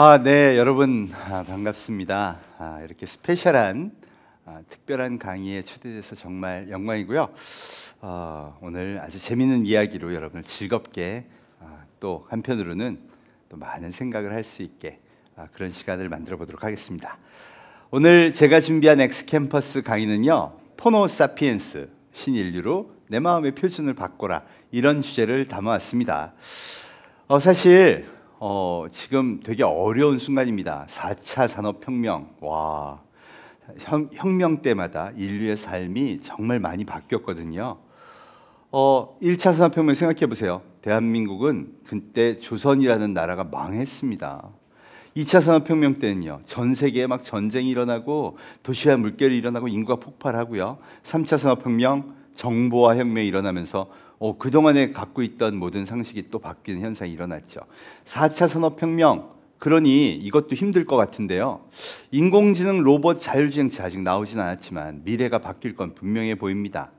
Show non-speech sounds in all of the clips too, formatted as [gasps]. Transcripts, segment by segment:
아, 네, 여러분 아, 반갑습니다. 아, 이렇게 스페셜한 아, 특별한 강의에 초대돼서 정말 영광이고요. 어, 오늘 아주 재밌는 이야기로 여러분을 즐겁게 아, 또 한편으로는 또 많은 생각을 할 수 있게 아, 그런 시간을 만들어 보도록 하겠습니다. 오늘 제가 준비한 엑스캠퍼스 강의는요, 포노사피엔스 신인류로 내 마음의 표준을 바꿔라 이런 주제를 담아왔습니다. 어, 사실 어, 지금 되게 어려운 순간입니다. 4차 산업혁명. 와. 혁명 때마다 인류의 삶이 정말 많이 바뀌었거든요. 어, 1차 산업혁명 생각해 보세요. 대한민국은 그때 조선이라는 나라가 망했습니다. 2차 산업혁명 때는요, 전 세계에 막 전쟁이 일어나고 도시와 물결이 일어나고 인구가 폭발하고요. 3차 산업혁명, 정보화 혁명이 일어나면서 어, 그동안에 갖고 있던 모든 상식이 또 바뀌는 현상이 일어났죠. 4차 산업혁명, 그러니 이것도 힘들 것 같은데요. 인공지능 로봇 자율주행차 아직 나오진 않았지만 미래가 바뀔 건 분명해 보입니다.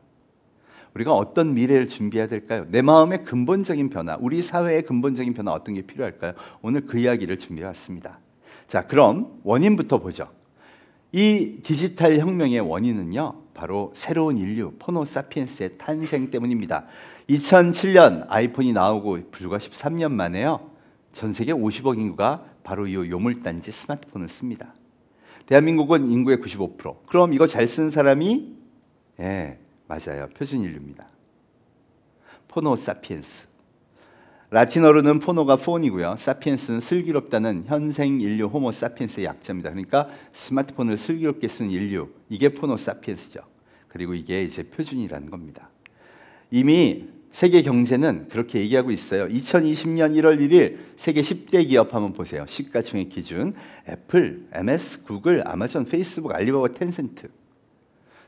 우리가 어떤 미래를 준비해야 될까요? 내 마음의 근본적인 변화, 우리 사회의 근본적인 변화 어떤 게 필요할까요? 오늘 그 이야기를 준비해 왔습니다. 자, 그럼 원인부터 보죠. 이 디지털 혁명의 원인은요, 바로 새로운 인류 포노 사피엔스의 탄생 때문입니다. 2007년 아이폰이 나오고 불과 13년 만에요. 전 세계 50억 인구가 바로 이 요물단지 스마트폰을 씁니다. 대한민국은 인구의 95%. 그럼 이거 잘 쓰는 사람이 예, 맞아요. 표준 인류입니다. 포노 사피엔스. 라틴어로는 포노가 폰이고요. 사피엔스는 슬기롭다는 현생 인류 호모 사피엔스의 약자입니다. 그러니까 스마트폰을 슬기롭게 쓴 인류 이게 포노 사피엔스죠. 그리고 이게 이제 표준이라는 겁니다. 이미 세계 경제는 그렇게 얘기하고 있어요. 2020년 1월 1일 세계 10대 기업 한번 보세요. 시가총액 기준 애플, MS, 구글, 아마존, 페이스북, 알리바바, 텐센트.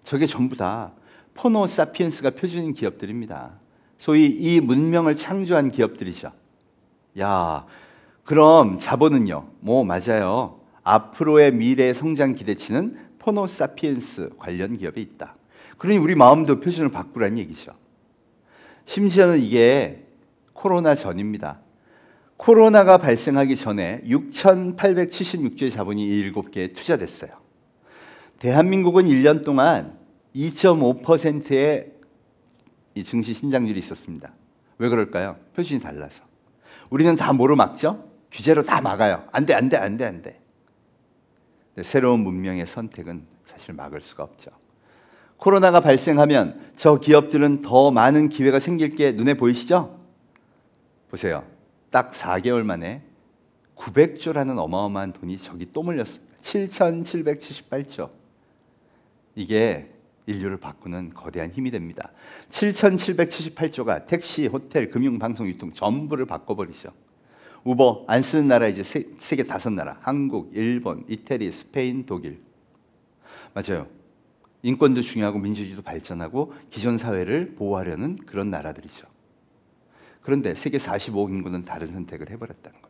저게 전부 다 포노 사피엔스가 표준인 기업들입니다. 소위 이 문명을 창조한 기업들이죠. 야, 그럼 자본은요? 뭐 맞아요. 앞으로의 미래의 성장 기대치는 포노사피엔스 관련 기업에 있다. 그러니 우리 마음도 표준을 바꾸라는 얘기죠. 심지어는 이게 코로나 전입니다. 코로나가 발생하기 전에 6,876조의 자본이 7개에 투자됐어요. 대한민국은 1년 동안 2.5%의 이 증시 신장률이 있었습니다. 왜 그럴까요? 표준이 달라서. 우리는 다 뭐로 막죠? 규제로 다 막아요. 안 돼, 안 돼, 안 돼, 안 돼. 새로운 문명의 선택은 사실 막을 수가 없죠. 코로나가 발생하면 저 기업들은 더 많은 기회가 생길 게 눈에 보이시죠? 보세요. 딱 4개월 만에 900조라는 어마어마한 돈이 저기 또 몰렸습니다. 7,778조. 이게 인류를 바꾸는 거대한 힘이 됩니다. 7,778조가 택시, 호텔, 금융, 방송, 유통 전부를 바꿔버리죠. 우버 안 쓰는 나라 이제 세, 세계 다섯 나라 한국, 일본, 이태리, 스페인, 독일 맞아요. 인권도 중요하고 민주주의도 발전하고 기존 사회를 보호하려는 그런 나라들이죠. 그런데 세계 45억 인구는 다른 선택을 해버렸다는 겁니다.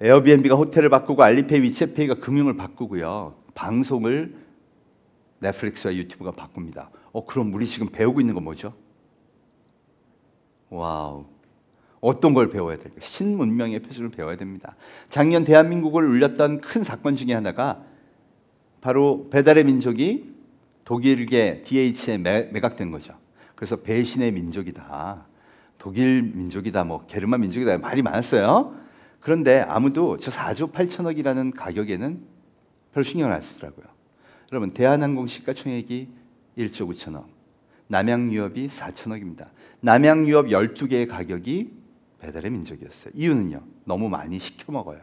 에어비앤비가 호텔을 바꾸고 알리페이, 위챗페이가 금융을 바꾸고요. 방송을 넷플릭스와 유튜브가 바꿉니다. 어, 그럼 우리 지금 배우고 있는 건 뭐죠? 와우. 어떤 걸 배워야 될까? 신문명의 표준을 배워야 됩니다. 작년 대한민국을 울렸던 큰 사건 중에 하나가 바로 배달의 민족이 독일계 DH에 매각된 거죠. 그래서 배신의 민족이다. 독일 민족이다. 뭐 게르만 민족이다. 말이 많았어요. 그런데 아무도 저 4조 8천억이라는 가격에는 별 신경을 안 쓰더라고요. 여러분 대한항공 시가총액이 1조 9천억, 남양유업이 4천억입니다. 남양유업 12개의 가격이 배달의 민족이었어요. 이유는요. 너무 많이 시켜 먹어요.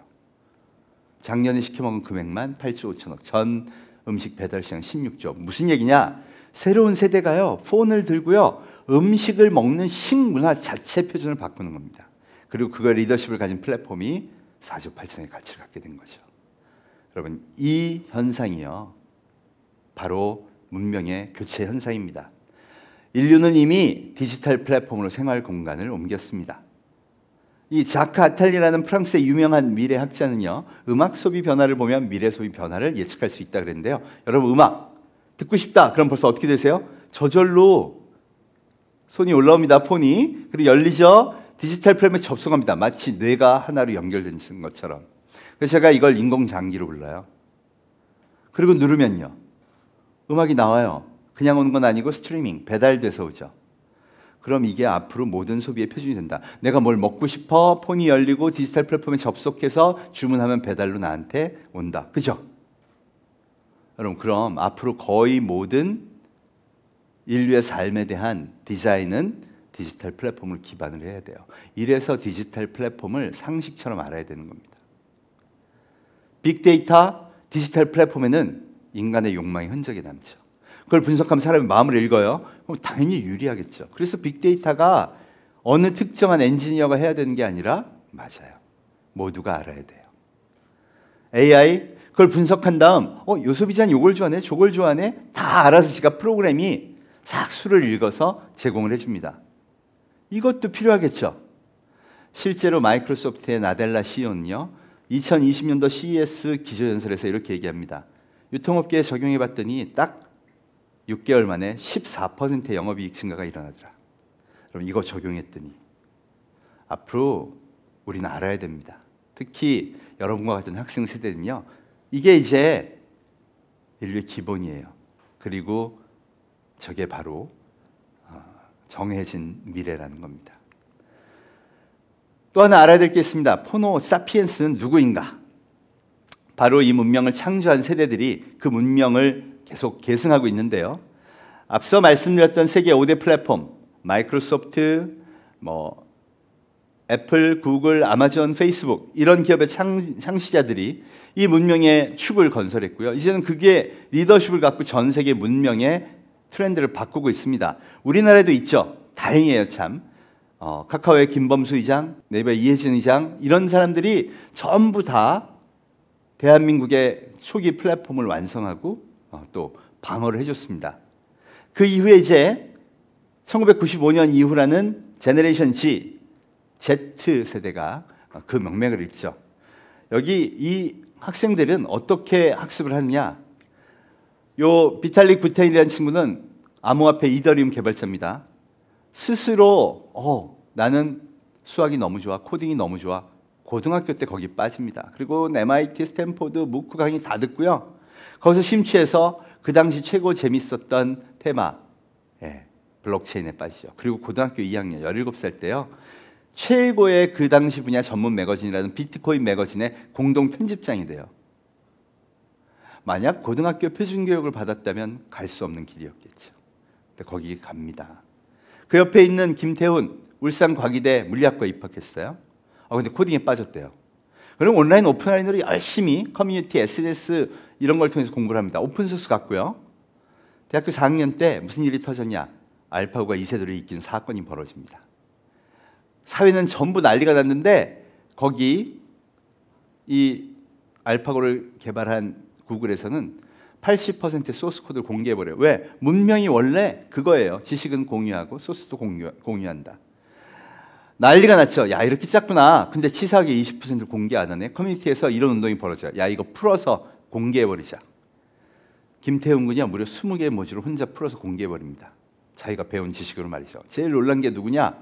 작년에 시켜 먹은 금액만 8조 5천억. 전 음식 배달 시장 16조. 무슨 얘기냐? 새로운 세대가요. 폰을 들고요. 음식을 먹는 식문화 자체 표준을 바꾸는 겁니다. 그리고 그걸 리더십을 가진 플랫폼이 4조 8천의 가치를 갖게 된 거죠. 여러분, 이 현상이요. 바로 문명의 교체 현상입니다. 인류는 이미 디지털 플랫폼으로 생활 공간을 옮겼습니다. 이 자크 아탈리라는 프랑스의 유명한 미래학자는요, 음악 소비 변화를 보면 미래 소비 변화를 예측할 수 있다 그랬는데요. 여러분, 음악 듣고 싶다. 그럼 벌써 어떻게 되세요? 저절로 손이 올라옵니다, 폰이. 그리고 열리죠? 디지털 플랫폼에 접속합니다. 마치 뇌가 하나로 연결된 것처럼. 그래서 제가 이걸 인공장기로 불러요. 그리고 누르면요. 음악이 나와요. 그냥 오는 건 아니고 스트리밍, 배달돼서 오죠. 그럼 이게 앞으로 모든 소비의 표준이 된다. 내가 뭘 먹고 싶어 폰이 열리고 디지털 플랫폼에 접속해서 주문하면 배달로 나한테 온다. 그죠? 여러분 그럼 앞으로 거의 모든 인류의 삶에 대한 디자인은 디지털 플랫폼을 기반으로 해야 돼요. 이래서 디지털 플랫폼을 상식처럼 알아야 되는 겁니다. 빅데이터 디지털 플랫폼에는 인간의 욕망의 흔적이 남죠. 그걸 분석하면 사람의 마음을 읽어요. 그럼 당연히 유리하겠죠. 그래서 빅데이터가 어느 특정한 엔지니어가 해야 되는 게 아니라 맞아요. 모두가 알아야 돼요. AI 그걸 분석한 다음 어요 소비자는 요걸 좋아하네 저걸 좋아하네 다 알아서 지가 프로그램이 싹 수를 읽어서 제공을 해줍니다. 이것도 필요하겠죠. 실제로 마이크로소프트의 나델라 CEO는요 2020년도 CES 기조연설에서 이렇게 얘기합니다. 유통업계에 적용해 봤더니 딱 6개월 만에 14%의 영업이익 증가가 일어나더라. 그럼 이거 적용했더니 앞으로 우리는 알아야 됩니다. 특히 여러분과 같은 학생 세대는요. 이게 이제 인류의 기본이에요. 그리고 저게 바로 어, 정해진 미래라는 겁니다. 또 하나 알아야 될 게 있습니다. 포노 사피엔스는 누구인가? 바로 이 문명을 창조한 세대들이 그 문명을 계속 계승하고 있는데요. 앞서 말씀드렸던 세계 5대 플랫폼, 마이크로소프트, 뭐 애플, 구글, 아마존, 페이스북 이런 기업의 창, 창시자들이 이 문명의 축을 건설했고요. 이제는 그게 리더십을 갖고 전 세계 문명의 트렌드를 바꾸고 있습니다. 우리나라에도 있죠. 다행이에요, 참. 어, 카카오의 김범수 의장, 네이버 이혜진 의장 이런 사람들이 전부 다 대한민국의 초기 플랫폼을 완성하고 어, 또 방어를 해줬습니다. 그 이후에 이제 1995년 이후라는 제네레이션 G, Z 세대가 어, 그 명맥을 잇죠. 여기 이 학생들은 어떻게 학습을 하느냐? 요 비탈릭 부테인이라는 친구는 암호화폐 이더리움 개발자입니다. 스스로 어, 나는 수학이 너무 좋아, 코딩이 너무 좋아. 고등학교 때 거기 빠집니다. 그리고 MIT, 스탠포드, 무크 강의 다 듣고요. 거기서 심취해서 그 당시 최고 재밌었던 테마 예, 블록체인에 빠지죠. 그리고 고등학교 2학년 17살 때요. 최고의 그 당시 분야 전문 매거진이라는 비트코인 매거진의 공동 편집장이 돼요. 만약 고등학교 표준 교육을 받았다면 갈 수 없는 길이었겠죠. 근데 거기 갑니다. 그 옆에 있는 김태훈 울산 과기대 물리학과 입학했어요. 어, 근데 코딩에 빠졌대요. 그럼 온라인 오픈라인으로 열심히 커뮤니티, SNS 이런 걸 통해서 공부를 합니다. 오픈소스 같고요. 대학교 4학년 때 무슨 일이 터졌냐? 알파고가 이세돌을 이긴 사건이 벌어집니다. 사회는 전부 난리가 났는데 거기 이 알파고를 개발한 구글에서는 80%의 소스 코드를 공개해 버려요. 왜? 문명이 원래 그거예요. 지식은 공유하고 소스도 공유, 공유한다. 난리가 났죠. 야 이렇게 짰구나. 근데 치사하게 20%를 공개 안 하네. 커뮤니티에서 이런 운동이 벌어져요. 야 이거 풀어서 공개해버리자. 김태훈 군이 무려 20개의 모지를 혼자 풀어서 공개해버립니다. 자기가 배운 지식으로 말이죠. 제일 놀란 게 누구냐?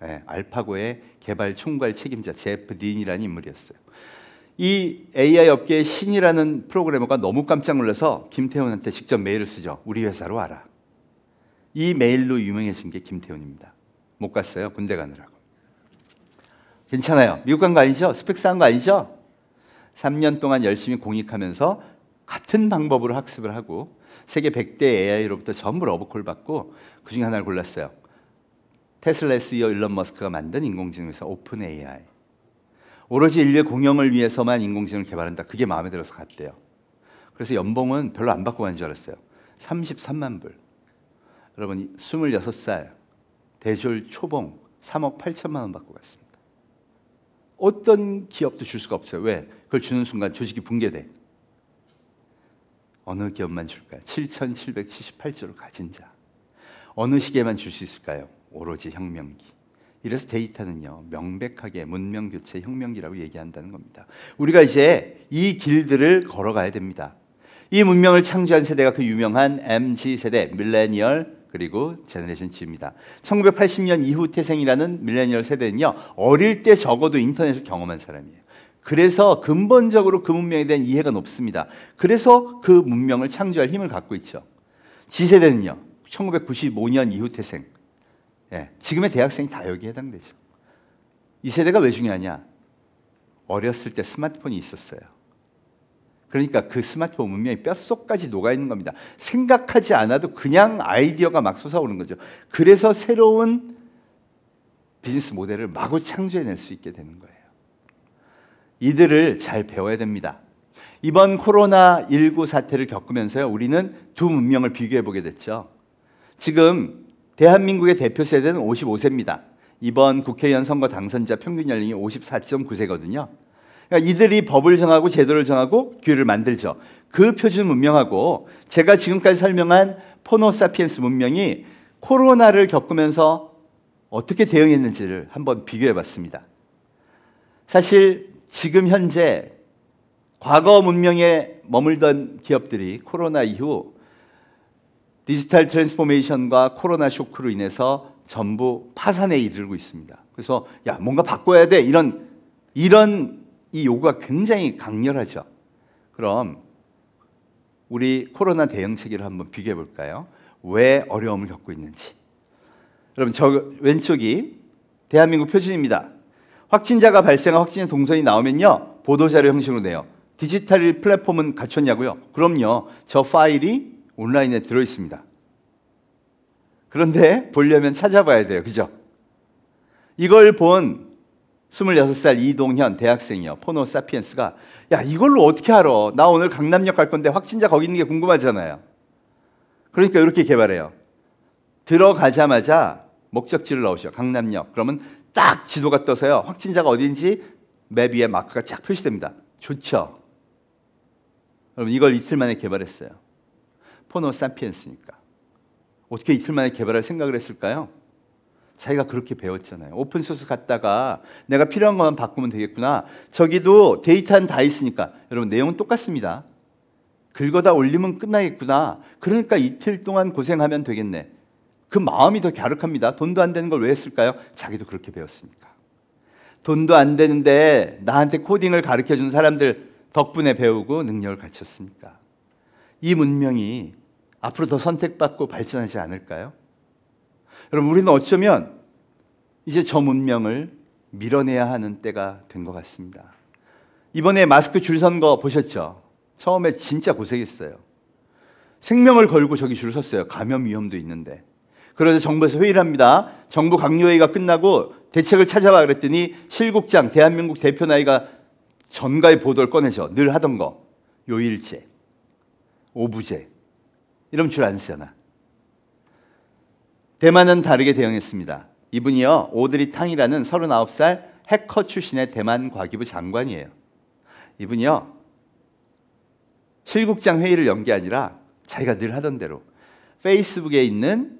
네, 알파고의 개발 총괄 책임자 제프 딘이라는 인물이었어요. 이 AI 업계의 신이라는 프로그래머가 너무 깜짝 놀라서 김태훈한테 직접 메일을 쓰죠. 우리 회사로 와라. 이 메일로 유명해진 게 김태훈입니다. 못 갔어요. 군대 가느라고. 괜찮아요. 미국 간 거 아니죠? 스펙스 한거 아니죠? 3년 동안 열심히 공익하면서 같은 방법으로 학습을 하고 세계 100대 AI로부터 전부 러브콜 받고 그 중에 하나를 골랐어요. 테슬라에 쓰여 e 일론 머스크가 만든 인공지능 회사 오픈 AI. 오로지 인류의 공영을 위해서만 인공지능을 개발한다. 그게 마음에 들어서 갔대요. 그래서 연봉은 별로 안 받고 간 줄 알았어요. 33만 불. 여러분 26살 대졸 초봉 3억 8천만 원 받고 갔습니다. 어떤 기업도 줄 수가 없어요. 왜? 그걸 주는 순간 조직이 붕괴돼. 어느 기업만 줄까요? 7,778조를 가진 자. 어느 시기만줄 수 있을까요? 오로지 혁명기. 이래서 데이터는요, 명백하게 문명교체 혁명기라고 얘기한다는 겁니다. 우리가 이제 이 길들을 걸어가야 됩니다. 이 문명을 창조한 세대가 그 유명한 MG 세대, 밀레니얼 그리고 제너레이션 G입니다. 1980년 이후 태생이라는 밀레니얼 세대는요. 어릴 때 적어도 인터넷을 경험한 사람이에요. 그래서 근본적으로 그 문명에 대한 이해가 높습니다. 그래서 그 문명을 창조할 힘을 갖고 있죠. 지세대는요 1995년 이후 태생. 예, 지금의 대학생이 다 여기에 해당되죠. 이 세대가 왜 중요하냐? 어렸을 때 스마트폰이 있었어요. 그러니까 그 스마트폰 문명이 뼛속까지 녹아 있는 겁니다. 생각하지 않아도 그냥 아이디어가 막 솟아오는 거죠. 그래서 새로운 비즈니스 모델을 마구 창조해낼 수 있게 되는 거예요. 이들을 잘 배워야 됩니다. 이번 코로나19 사태를 겪으면서요, 우리는 두 문명을 비교해 보게 됐죠. 지금 대한민국의 대표 세대는 55세입니다. 이번 국회의원 선거 당선자 평균 연령이 54.9세거든요. 그러니까 이들이 법을 정하고 제도를 정하고 규율을 만들죠. 그 표준 문명하고 제가 지금까지 설명한 포노사피엔스 문명이 코로나를 겪으면서 어떻게 대응했는지를 한번 비교해 봤습니다. 사실 지금 현재 과거 문명에 머물던 기업들이 코로나 이후 디지털 트랜스포메이션과 코로나 쇼크로 인해서 전부 파산에 이르고 있습니다. 그래서 야 뭔가 바꿔야 돼 이런 이런 이 요구가 굉장히 강렬하죠. 그럼 우리 코로나 대응 체계를 한번 비교해 볼까요? 왜 어려움을 겪고 있는지. 여러분 저 왼쪽이 대한민국 표준입니다. 확진자가 발생한 확진 동선이 나오면요. 보도자료 형식으로 내요. 디지털 플랫폼은 갖췄냐고요? 그럼요. 저 파일이 온라인에 들어 있습니다. 그런데 보려면 찾아봐야 돼요. 그죠? 이걸 본 26살 이동현 대학생이요. 포노 사피엔스가 야, 이걸로 어떻게 알아? 나 오늘 강남역 갈 건데 확진자 거기 있는 게 궁금하잖아요. 그러니까 이렇게 개발해요. 들어가자마자 목적지를 넣으셔. 강남역. 그러면 딱 지도가 떠서요. 확진자가 어딘지맵 위에 마크가 쫙 표시됩니다. 좋죠. 여러분 이걸 이틀 만에 개발했어요. 포노 사피엔스니까. 어떻게 이틀 만에 개발할 생각을 했을까요? 자기가 그렇게 배웠잖아요. 오픈 소스 갔다가 내가 필요한 것만 바꾸면 되겠구나. 저기도 데이터는 다 있으니까 여러분 내용은 똑같습니다. 긁어다 올리면 끝나겠구나. 그러니까 이틀 동안 고생하면 되겠네. 그 마음이 더 갸륵합니다. 돈도 안 되는 걸 왜 했을까요? 자기도 그렇게 배웠으니까. 돈도 안 되는데 나한테 코딩을 가르쳐 준 사람들 덕분에 배우고 능력을 갖췄으니까. 이 문명이 앞으로 더 선택받고 발전하지 않을까요? 여러분 우리는 어쩌면 이제 저 문명을 밀어내야 하는 때가 된 것 같습니다. 이번에 마스크 줄 선 거 보셨죠? 처음에 진짜 고생했어요. 생명을 걸고 저기 줄 섰어요. 감염 위험도 있는데. 그래서 정부에서 회의를 합니다. 정부 강요회의가 끝나고 대책을 찾아봐 그랬더니 실국장 대한민국 대표 나이가 전가의 보도를 꺼내죠. 늘 하던 거. 요일제, 오부제. 이런 줄안 쓰잖아. 대만은 다르게 대응했습니다. 이분이요 오드리 탕이라는 39살 해커 출신의 대만 과기부 장관이에요. 이분이요 실국장 회의를 연 게 아니라 자기가 늘 하던 대로 페이스북에 있는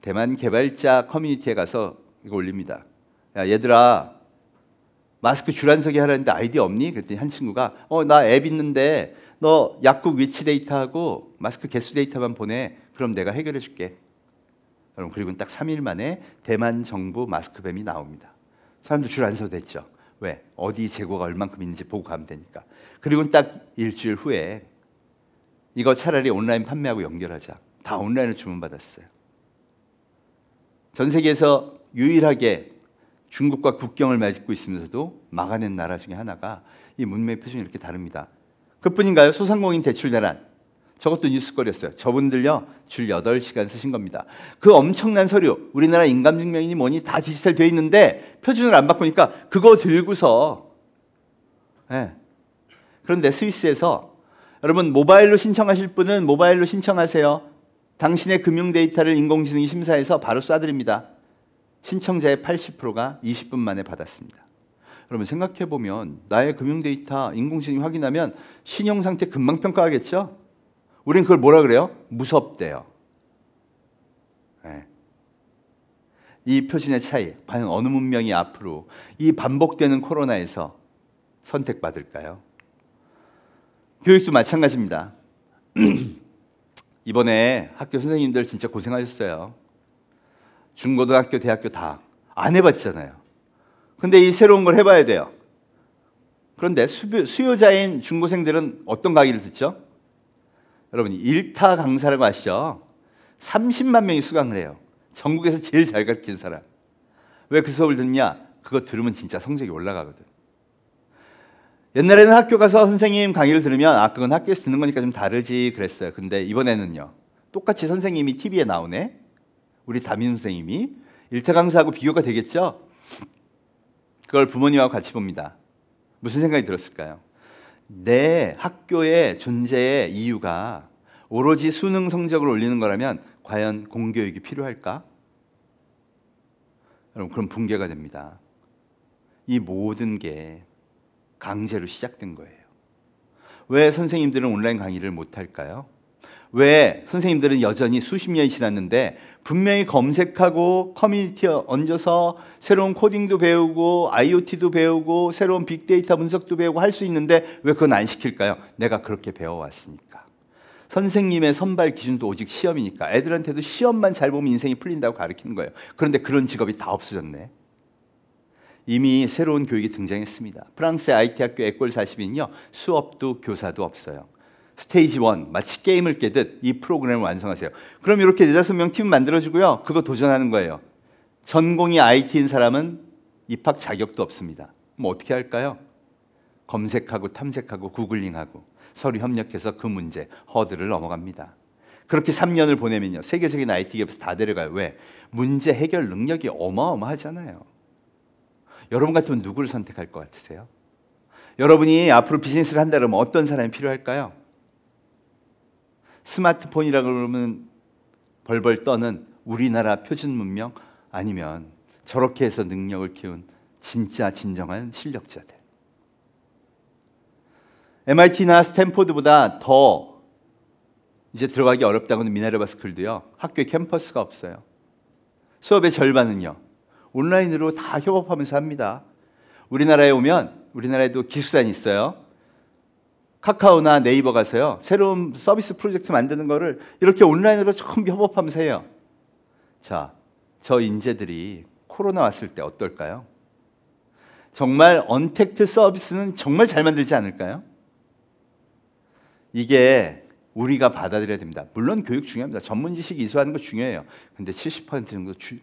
대만 개발자 커뮤니티에 가서 이거 올립니다. 야 얘들아 마스크 줄안서기 하라는데 아이디 없니? 그랬더니 한 친구가 어 나 앱 있는데 너 약국 위치 데이터하고 마스크 개수 데이터만 보내 그럼 내가 해결해 줄게. 여러분 그리고 딱 3일 만에 대만 정부 마스크뱀이 나옵니다. 사람들 줄안서도됐죠 왜? 어디 재고가 얼만큼 있는지 보고 가면 되니까. 그리고 딱 일주일 후에 이거 차라리 온라인 판매하고 연결하자. 다 온라인으로 주문받았어요. 전 세계에서 유일하게 중국과 국경을 맺고 있으면서도 막아낸 나라 중에 하나가 이문맥 표정이 이렇게 다릅니다. 그뿐인가요? 소상공인 대출 대란. 저것도 뉴스거리였어요. 저분들요, 줄 8시간 쓰신 겁니다. 그 엄청난 서류, 우리나라 인감증명이니 뭐니 다 디지털 되어 있는데 표준을 안 바꾸니까 그거 들고서, 네. 그런데 스위스에서 여러분 모바일로 신청하실 분은 모바일로 신청하세요. 당신의 금융 데이터를 인공지능이 심사해서 바로 쏴드립니다. 신청자의 80%가 20분 만에 받았습니다. 여러분 생각해보면 나의 금융 데이터 인공지능이 확인하면 신용 상태 금방 평가하겠죠? 우린 그걸 뭐라 그래요? 무섭대요. 네. 이 표준의 차이, 과연 어느 문명이 앞으로 이 반복되는 코로나에서 선택받을까요? 교육도 마찬가지입니다. [clears throat] 이번에 학교 선생님들 진짜 고생하셨어요. 중고등학교, 대학교 다 안 해봤잖아요. 근데 이 새로운 걸 해봐야 돼요. 그런데 수요, 자인 중고생들은 어떤 강의를 듣죠? 여러분 일타 강사라고 아시죠? 30만 명이 수강을 해요. 전국에서 제일 잘 가르친 사람. 왜 그 수업을 듣냐? 그거 들으면 진짜 성적이 올라가거든. 옛날에는 학교 가서 선생님 강의를 들으면 아 그건 학교에서 듣는 거니까 좀 다르지 그랬어요. 근데 이번에는요. 똑같이 선생님이 TV에 나오네. 우리 담임 선생님이 일타 강사하고 비교가 되겠죠? 그걸 부모님하고 같이 봅니다. 무슨 생각이 들었을까요? 내 학교의 존재의 이유가 오로지 수능 성적을 올리는 거라면 과연 공교육이 필요할까? 여러분 그럼 붕괴가 됩니다. 이 모든 게 강제로 시작된 거예요. 왜 선생님들은 온라인 강의를 못 할까요? 왜 선생님들은 여전히 수십 년이 지났는데 분명히 검색하고 커뮤니티에 얹어서 새로운 코딩도 배우고 IoT도 배우고 새로운 빅데이터 분석도 배우고 할 수 있는데 왜 그건 안 시킬까요? 내가 그렇게 배워왔으니까. 선생님의 선발 기준도 오직 시험이니까 애들한테도 시험만 잘 보면 인생이 풀린다고 가르치는 거예요. 그런데 그런 직업이 다 없어졌네. 이미 새로운 교육이 등장했습니다. 프랑스의 IT 학교 에꼴 40인요. 수업도 교사도 없어요. 스테이지 1 마치 게임을 깨듯 이 프로그램을 완성하세요. 그럼 이렇게 네다섯 명 팀 만들어주고요. 그거 도전하는 거예요. 전공이 IT인 사람은 입학 자격도 없습니다. 뭐 어떻게 할까요? 검색하고 탐색하고 구글링하고 서류 협력해서 그 문제 허들을 넘어갑니다. 그렇게 3년을 보내면요. 세계적인 IT 기업에서 다 데려가요. 왜? 문제 해결 능력이 어마어마하잖아요. 여러분 같으면 누구를 선택할 것 같으세요? 여러분이 앞으로 비즈니스를 한다 그러면 어떤 사람이 필요할까요? 스마트폰이라고 그러면 벌벌 떠는 우리나라 표준 문명 아니면 저렇게 해서 능력을 키운 진짜 진정한 실력자들. MIT나 스탠포드보다 더 이제 들어가기 어렵다고는 미네르바 스쿨도요. 학교에 캠퍼스가 없어요. 수업의 절반은요. 온라인으로 다 협업하면서 합니다. 우리나라에 오면 우리나라에도 기숙사는 있어요. 카카오나 네이버 가서요. 새로운 서비스 프로젝트 만드는 거를 이렇게 온라인으로 처음 협업하면서 해요. 자, 저 인재들이 코로나 왔을 때 어떨까요? 정말 언택트 서비스는 정말 잘 만들지 않을까요? 이게 우리가 받아들여야 됩니다. 물론 교육 중요합니다. 전문 지식 이수하는 거 중요해요. 근데 70% 정도 주,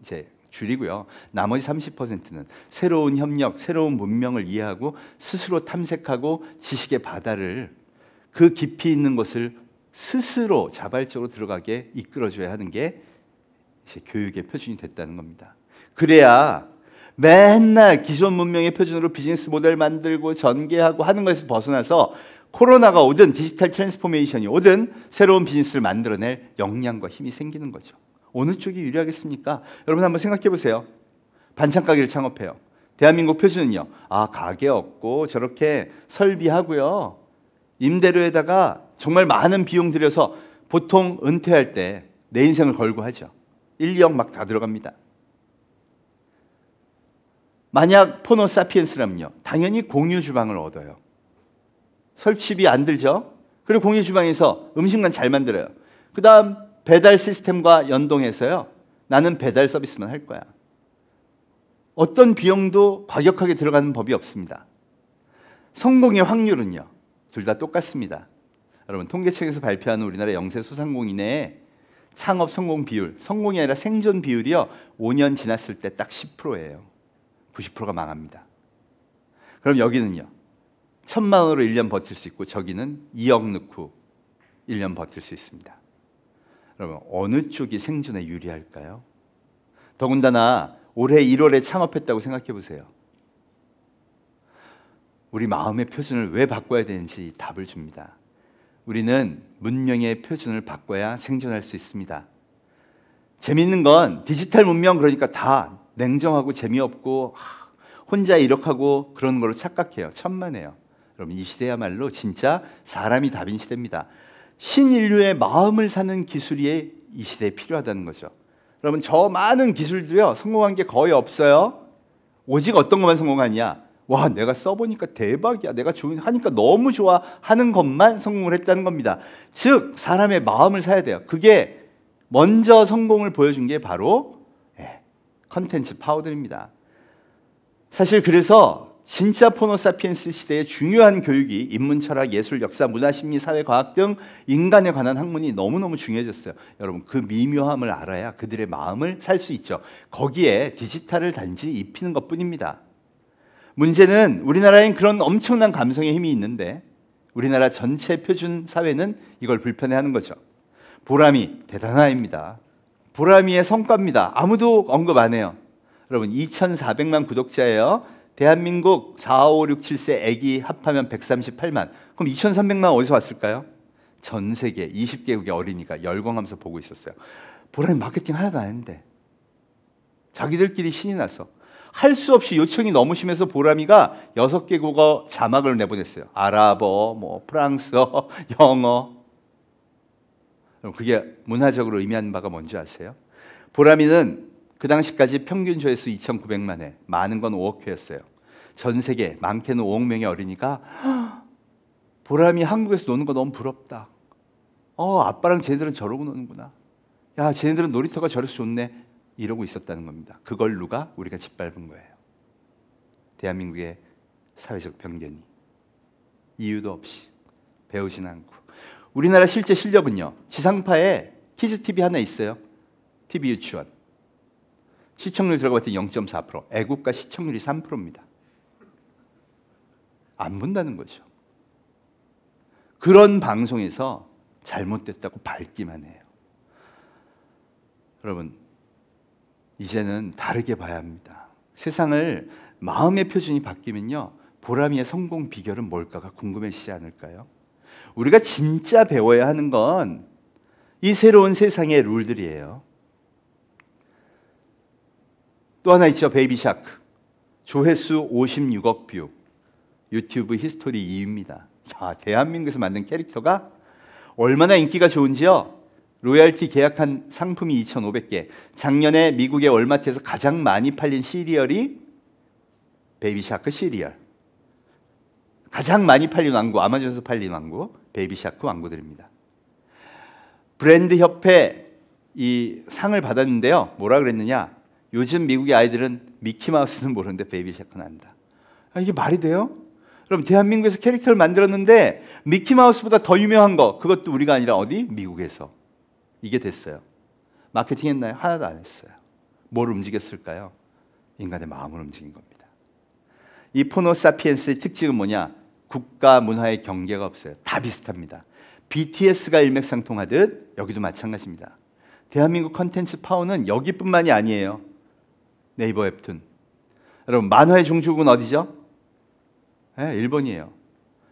이제 줄이고요. 나머지 30%는 새로운 협력, 새로운 문명을 이해하고 스스로 탐색하고 지식의 바다를 그 깊이 있는 것을 스스로 자발적으로 들어가게 이끌어줘야 하는 게 이제 교육의 표준이 됐다는 겁니다. 그래야 맨날 기존 문명의 표준으로 비즈니스 모델 만들고 전개하고 하는 것에서 벗어나서 코로나가 오든 디지털 트랜스포메이션이 오든 새로운 비즈니스를 만들어낼 역량과 힘이 생기는 거죠. 어느 쪽이 유리하겠습니까? 여러분 한번 생각해 보세요. 반찬 가게를 창업해요. 대한민국 표준은요. 아, 가게 없고 저렇게 설비하고요. 임대료에다가 정말 많은 비용 들여서 보통 은퇴할 때 내 인생을 걸고 하죠. 1, 2억 막 다 들어갑니다. 만약 포노 사피엔스라면요. 당연히 공유 주방을 얻어요. 설치비 안 들죠? 그리고 공유 주방에서 음식만 잘 만들어요. 그다음 배달 시스템과 연동해서요. 나는 배달 서비스만 할 거야. 어떤 비용도 과격하게 들어가는 법이 없습니다. 성공의 확률은요. 둘 다 똑같습니다. 여러분 통계청에서 발표하는 우리나라 영세 소상공인의 창업 성공 비율, 성공이 아니라 생존 비율이요. 5년 지났을 때 딱 10%예요. 90%가 망합니다. 그럼 여기는요. 천만 원으로 1년 버틸 수 있고 저기는 2억 넣고 1년 버틸 수 있습니다. 여러분 어느 쪽이 생존에 유리할까요? 더군다나 올해 1월에 창업했다고 생각해 보세요. 우리 마음의 표준을 왜 바꿔야 되는지 답을 줍니다. 우리는 문명의 표준을 바꿔야 생존할 수 있습니다. 재밌는 건 디지털 문명 그러니까 다 냉정하고 재미없고 혼자 이력하고 그런 걸로 착각해요. 천만에요. 여러분 이 시대야말로 진짜 사람이 답인 시대입니다. 신인류의 마음을 사는 기술이 이 시대에 필요하다는 거죠. 여러분 저 많은 기술도요 성공한 게 거의 없어요. 오직 어떤 것만 성공하냐? 와 내가 써보니까 대박이야. 내가 하니까 너무 좋아 하는 것만 성공을 했다는 겁니다. 즉 사람의 마음을 사야 돼요. 그게 먼저 성공을 보여준 게 바로 예, 컨텐츠 파우더입니다. 사실 그래서 진짜 포노사피엔스 시대의 중요한 교육이 인문철학, 예술, 역사, 문화, 심리, 사회, 과학 등 인간에 관한 학문이 너무너무 중요해졌어요. 여러분 그 미묘함을 알아야 그들의 마음을 살 수 있죠. 거기에 디지털을 단지 입히는 것뿐입니다. 문제는 우리나라엔 그런 엄청난 감성의 힘이 있는데 우리나라 전체 표준 사회는 이걸 불편해하는 거죠. 보람이 대단하입니다. 보람이의 성과입니다. 아무도 언급 안 해요. 여러분 2,400만 구독자예요. 대한민국 4, 5, 6, 7세 애기 합하면 138만. 그럼 2,300만 어디서 왔을까요? 전 세계 20개국의 어린이가 열광하면서 보고 있었어요. 보라니 마케팅 하나도 안 했는데. 자기들끼리 신이 나서 할 수 없이 요청이 너무 심해서 보람이가 여섯 개 국어 자막을 내보냈어요. 아랍어, 뭐 프랑스어, [laughs] 영어. 그럼 그게 문화적으로 의미하는 바가 뭔지 아세요? 보람이는 그 당시까지 평균 조회수 2,900만회, 많은 건 5억 회였어요. 전 세계 많게는 5억 명의 어린이가 [gasps] 보람이 한국에서 노는 거 너무 부럽다. 어, 아빠랑 쟤네들은 저러고 노는구나. 야, 쟤네들은 놀이터가 저래서 좋네. 이러고 있었다는 겁니다. 그걸 누가 우리가 짓밟은 거예요. 대한민국의 사회적 편견이 이유도 없이 배우진 않고 우리나라 실제 실력은요. 지상파에 키즈 TV 하나 있어요. TV 유치원. 시청률 들어가봤더니 0.4%. 애국가 시청률이 3%입니다. 안 본다는 거죠. 그런 방송에서 잘못됐다고 밝기만 해요. 여러분, 이제는 다르게 봐야 합니다. 세상을 마음의 표준이 바뀌면요. 보람이의 성공 비결은 뭘까가 궁금해지지 않을까요? 우리가 진짜 배워야 하는 건 이 새로운 세상의 룰들이에요. 또 하나 있죠. 베이비 샤크. 조회수 56억 뷰. 유튜브 히스토리 2위입니다. 자, 아, 대한민국에서 만든 캐릭터가 얼마나 인기가 좋은지요. 로얄티 계약한 상품이 2,500개. 작년에 미국의 월마트에서 가장 많이 팔린 시리얼이 베이비 샤크 시리얼. 가장 많이 팔린 왕구, 아마존에서 팔린 왕구, 베이비 샤크 왕구들입니다. 브랜드 협회 이 상을 받았는데요. 뭐라 그랬느냐? 요즘 미국의 아이들은 미키마우스는 모르는데 베이비 샤크는 안다. 아, 이게 말이 돼요? 그럼 대한민국에서 캐릭터를 만들었는데 미키마우스보다 더 유명한 거 그것도 우리가 아니라 어디? 미국에서. 이게 됐어요. 마케팅 했나요? 하나도 안 했어요. 뭘 움직였을까요? 인간의 마음을 움직인 겁니다. 이 포노사피엔스의 특징은 뭐냐? 국가 문화의 경계가 없어요. 다 비슷합니다. BTS가 일맥상통하듯 여기도 마찬가지입니다. 대한민국 컨텐츠 파워는 여기뿐만이 아니에요. 네이버 웹툰. 여러분 만화의 중추국은 어디죠? 네, 일본이에요.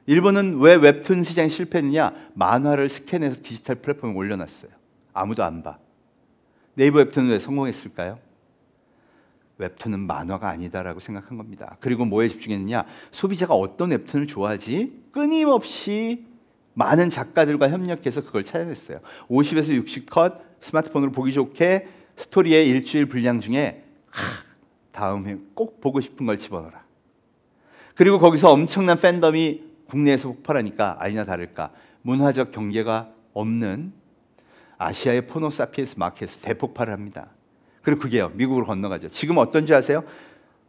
일본은 왜 웹툰 시장이 실패했느냐? 만화를 스캔해서 디지털 플랫폼에 올려놨어요. 아무도 안 봐. 네이버 웹툰은 왜 성공했을까요? 웹툰은 만화가 아니다라고 생각한 겁니다. 그리고 뭐에 집중했느냐? 소비자가 어떤 웹툰을 좋아하지? 끊임없이 많은 작가들과 협력해서 그걸 찾아냈어요. 50에서 60컷 스마트폰으로 보기 좋게 스토리의 일주일 분량 중에 다음에 꼭 보고 싶은 걸 집어넣어라. 그리고 거기서 엄청난 팬덤이 국내에서 폭발하니까 아니나 다를까 문화적 경계가 없는 아시아의 포노사피엔스 마켓에서 대폭발을 합니다. 그리고 그게요 미국으로 건너가죠. 지금 어떤지 아세요?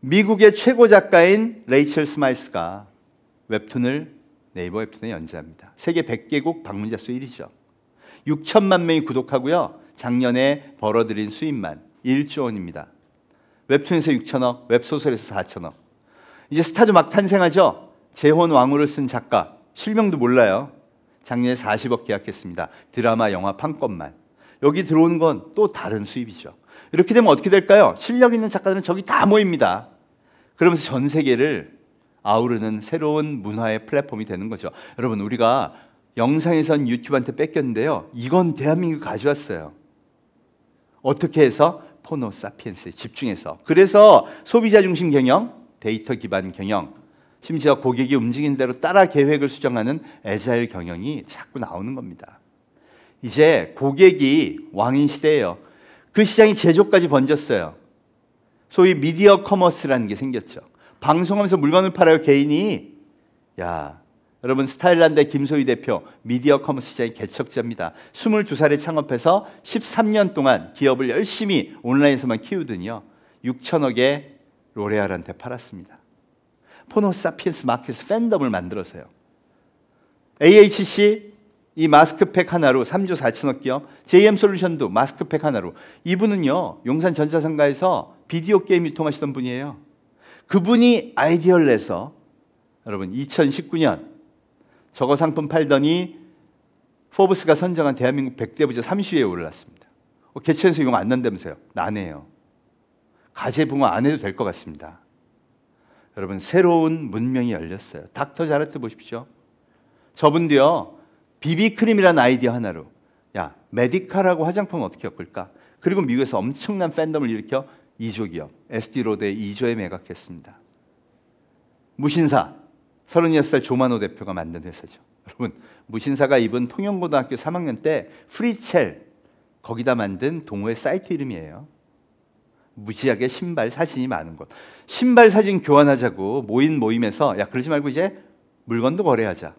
미국의 최고 작가인 레이첼 스마이스가 웹툰을 네이버 웹툰에 연재합니다. 세계 100개국 방문자 수 1위죠. 6천만 명이 구독하고요. 작년에 벌어들인 수입만 1조 원입니다. 웹툰에서 6천억, 웹소설에서 4천억. 이제 스타도 막 탄생하죠? 재혼 왕후를 쓴 작가, 실명도 몰라요. 작년에 40억 계약했습니다. 드라마, 영화 판권만. 여기 들어오는 건 또 다른 수입이죠. 이렇게 되면 어떻게 될까요? 실력 있는 작가들은 저기 다 모입니다. 그러면서 전 세계를 아우르는 새로운 문화의 플랫폼이 되는 거죠. 여러분, 우리가 영상에선 유튜브한테 뺏겼는데요. 이건 대한민국 가져왔어요. 어떻게 해서 호노 사피엔스에 집중해서 그래서 소비자 중심 경영, 데이터 기반 경영, 심지어 고객이 움직인 대로 따라 계획을 수정하는 에자일 경영이 자꾸 나오는 겁니다. 이제 고객이 왕인 시대예요. 그 시장이 제조까지 번졌어요. 소위 미디어 커머스라는 게 생겼죠. 방송하면서 물건을 팔아요 개인이. 야, 여러분 스타일란드 의 김소희 대표 미디어 커머스 시장의 개척자입니다. 22살에 창업해서 13년 동안 기업을 열심히 온라인에서만 키우더니요. 6천억에 로레알한테 팔았습니다. 포노사피엔스 마켓에서 팬덤을 만들었어요 AHC 이 마스크팩 하나로 3조 4천억 기업, JM 솔루션도 마스크팩 하나로 이분은요. 용산 전자상가에서 비디오 게임 유통하시던 분이에요. 그분이 아이디어를 내서 여러분 2019년 저거 상품 팔더니 포브스가 선정한 대한민국 100대 부자 30위에 올랐습니다. 어, 개최연수 용안 난다면서요. 난해요. 가재붕어 안 해도 될 것 같습니다. 여러분 새로운 문명이 열렸어요. 닥터 자라트 보십시오. 저분도요. 비비크림이라는 아이디어 하나로 야 메디카라고 화장품 어떻게 엮을까? 그리고 미국에서 엄청난 팬덤을 일으켜 2조 기업 SD로드의 2조에 매각했습니다. 무신사 36살 조만호 대표가 만든 회사죠. [laughs] 여러분, 무신사가 입은 통영고등학교 3학년 때 프리첼 거기다 만든 동호회 사이트 이름이에요. 무지하게 신발 사진이 많은 곳. 신발 사진 교환하자고 모인 모임에서 야 그러지 말고 이제 물건도 거래하자.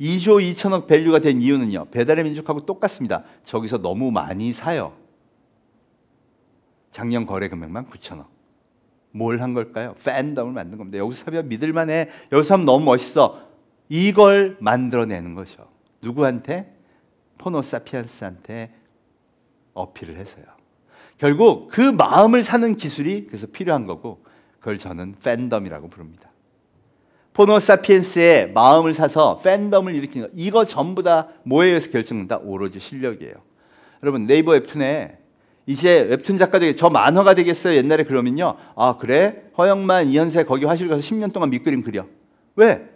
2조 2천억 밸류가 된 이유는요. 배달의 민족하고 똑같습니다. 저기서 너무 많이 사요. 작년 거래 금액만 9천억. 뭘한 걸까요? 팬덤을 만든 겁니다. 여우삽이야 믿을만해. 여우삽 너무 멋있어. 이걸 만들어내는 거죠. 누구한테? 포노사피안스한테 어필을 해서요. 결국 그 마음을 사는 기술이 그래서 필요한 거고 그걸 저는 팬덤이라고 부릅니다. 포노사피엔스의 마음을 사서 팬덤을 일으키는 것. 이거 전부 다 뭐에 의해서 결정된다? 오로지 실력이에요. 여러분 네이버 웹툰에 이제 웹툰 작가 되게 저 만화가 되겠어요. 옛날에 그러면요. 아 그래? 허영만 이현세 거기 화실 가서 10년 동안 밑그림 그려. 왜?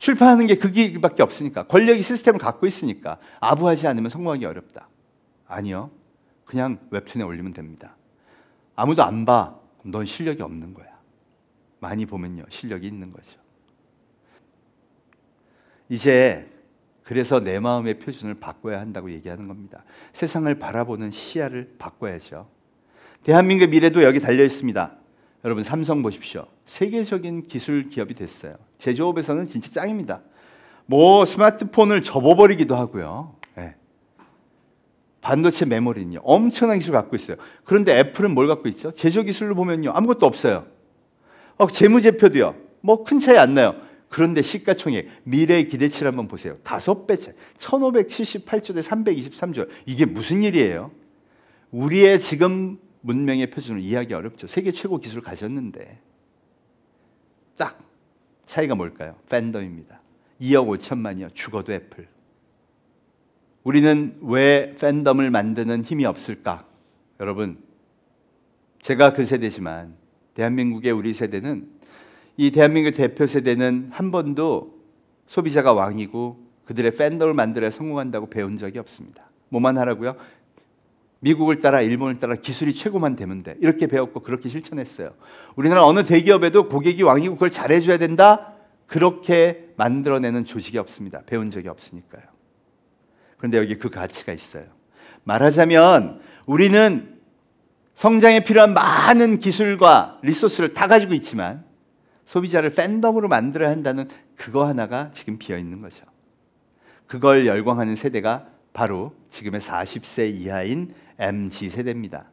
출판하는 게그기밖에 없으니까 권력이 시스템을 갖고 있으니까 아부하지 않으면 성공하기 어렵다. 아니요. 그냥 웹툰에 올리면 됩니다. 아무도 안 봐. 넌 실력이 없는 거야. 많이 보면요. 실력이 있는 거죠. 이제 그래서 내 마음의 표준을 바꿔야 한다고 얘기하는 겁니다. 세상을 바라보는 시야를 바꿔야죠. 대한민국의 미래도 여기 달려 있습니다. 여러분 삼성 보십시오. 세계적인 기술 기업이 됐어요. 제조업에서는 진짜 짱입니다. 뭐 스마트폰을 접어버리기도 하고요. 네. 반도체 메모리는요. 엄청난 기술 갖고 있어요. 그런데 애플은 뭘 갖고 있죠? 제조 기술로 보면요. 아무것도 없어요. 어, 재무제표도요. 뭐 큰 차이 안 나요. 그런데 시가총액 미래의 기대치를 한번 보세요. 다섯 배차 1578조 대 323조. 이게 무슨 일이에요? 우리의 지금 문명의 표준을 이해하기 어렵죠. 세계 최고 기술 가졌는데. 딱 차이가 뭘까요? 팬덤입니다. 2억 5천만이요. 죽어도 애플. 우리는 왜 팬덤을 만드는 힘이 없을까? 여러분, 제가 그 세대지만 대한민국의 우리 세대는 이 대한민국 대표 세대는 한 번도 소비자가 왕이고 그들의 팬덤을 만들어 야 성공한다고 배운 적이 없습니다. 뭐만 하라고요? 미국을 따라 일본을 따라 기술이 최고만 되면 돼. 이렇게 배웠고 그렇게 실천했어요. 우리나라 어느 대기업에도 고객이 왕이고 그걸 잘해줘야 된다. 그렇게 만들어내는 조직이 없습니다. 배운 적이 없으니까요. 그런데 여기 그 가치가 있어요. 말하자면 우리는 성장에 필요한 많은 기술과 리소스를 다 가지고 있지만 소비자를 팬덤으로 만들어야 한다는 그거 하나가 지금 비어 있는 거죠. 그걸 열광하는 세대가 바로 지금의 40세 이하인 m g 세대입니다.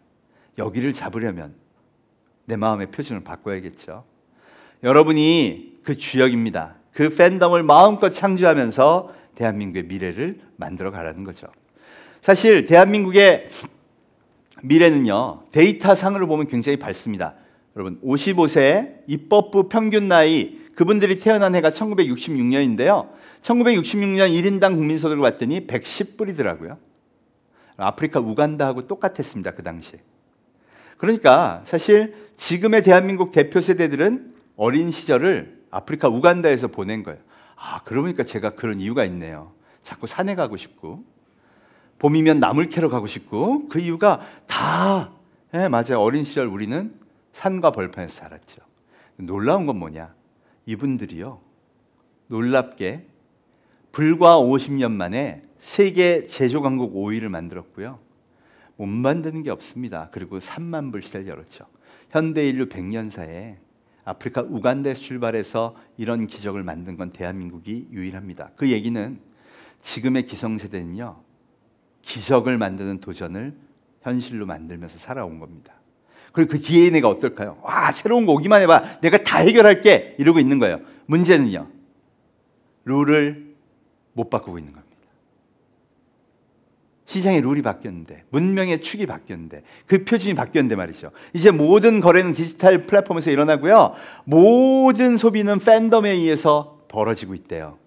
여기를 잡으려면 내 마음의 표준을 바꿔야겠죠. 여러분이 그 주역입니다. 그 팬덤을 마음껏 창조하면서 대한민국의 미래를 만들어 가라는 거죠. 사실 대한민국의 미래는요 데이터 상으로 보면 굉장히 밝습니다. 여러분 55세 입법부 평균 나이 그분들이 태어난 해가 1966년인데요. 1966년 1인당 국민소득을 봤더니 110불이더라고요. 아프리카 우간다하고 똑같았습니다. 그 당시에. 그러니까 사실 지금의 대한민국 대표 세대들은 어린 시절을 아프리카 우간다에서 보낸 거예요. 아, 그러보니까 제가 그런 이유가 있네요. 자꾸 산에 가고 싶고 봄이면 나물 캐러 가고 싶고 그 이유가 다 예, 맞아요. 어린 시절 우리는 산과 벌판에서 자랐죠. 놀라운 건 뭐냐? 이분들이요. 놀랍게 불과 50년 만에 세계 제조 강국 5위를 만들었고요. 못 만드는 게 없습니다. 그리고 3만 불 시대를 열었죠. 현대 인류 100년사에 아프리카 우간다에 출발해서 이런 기적을 만든 건 대한민국이 유일합니다. 그 얘기는 지금의 기성세대는요. 기적을 만드는 도전을 현실로 만들면서 살아온 겁니다. 그리고 그 DNA가 어떨까요? 와, 새로운 거 오기만 해봐. 내가 다 해결할게. 이러고 있는 거예요. 문제는요. 룰을 못 바꾸고 있는 겁니다. 시장의 룰이 바뀌었는데, 문명의 축이 바뀌었는데, 그 표준이 바뀌었는데 말이죠. 이제 모든 거래는 디지털 플랫폼에서 일어나고요. 모든 소비는 팬덤에 의해서 벌어지고 있대요.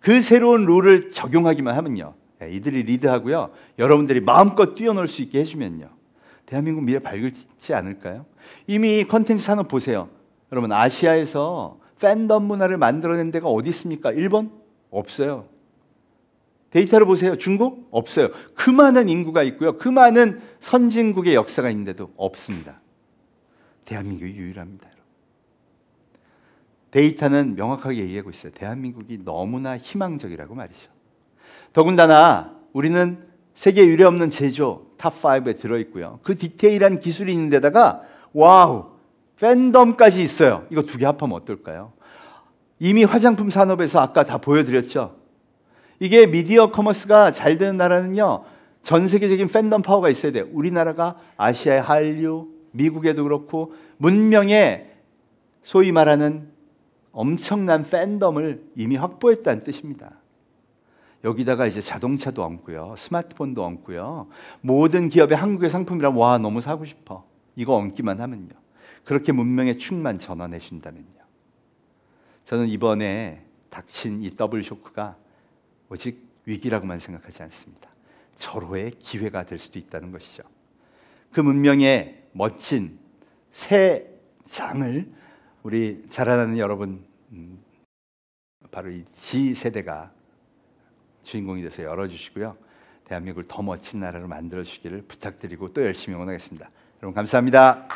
그 새로운 룰을 적용하기만 하면요. 예, 이들이 리드하고요. 여러분들이 마음껏 뛰어놀 수 있게 해주면요. 대한민국 미래 밝을지 않을까요? 이미 컨텐츠 산업 보세요. 여러분 아시아에서 팬덤 문화를 만들어낸 데가 어디 있습니까? 일본? 없어요. 데이터를 보세요. 중국? 없어요. 그 많은 인구가 있고요. 그 많은 선진국의 역사가 있는데도 없습니다. 대한민국이 유일합니다. 데이터는 명확하게 얘기하고 있어요. 대한민국이 너무나 희망적이라고 말이죠. 더군다나 우리는 세계 유례 없는 제조 탑5에 들어있고요. 그 디테일한 기술이 있는 데다가 와우! 팬덤까지 있어요. 이거 두 개 합하면 어떨까요? 이미 화장품 산업에서 아까 다 보여드렸죠. 이게 미디어 커머스가 잘 되는 나라는요. 전 세계적인 팬덤 파워가 있어야 돼요. 우리나라가 아시아의 한류, 미국에도 그렇고 문명의 소위 말하는 엄청난 팬덤을 이미 확보했다는 뜻입니다. 여기다가 이제 자동차도 얹고요. 스마트폰도 얹고요. 모든 기업의 한국의 상품이라 와, 너무 사고 싶어. 이거 얹기만 하면요. 그렇게 문명의 충만 전환해준다면요. 저는 이번에 닥친 이 더블 쇼크가 오직 위기라고만 생각하지 않습니다. 절호의 기회가 될 수도 있다는 것이죠. 그 문명의 멋진 새 장을 우리 자라나는 여러분 음, 바로 이 G세대가 주인공이 돼서 열어주시고요. 대한민국을 더 멋진 나라로 만들어 주시기를 부탁드리고 또 열심히 응원하겠습니다. 여러분 감사합니다.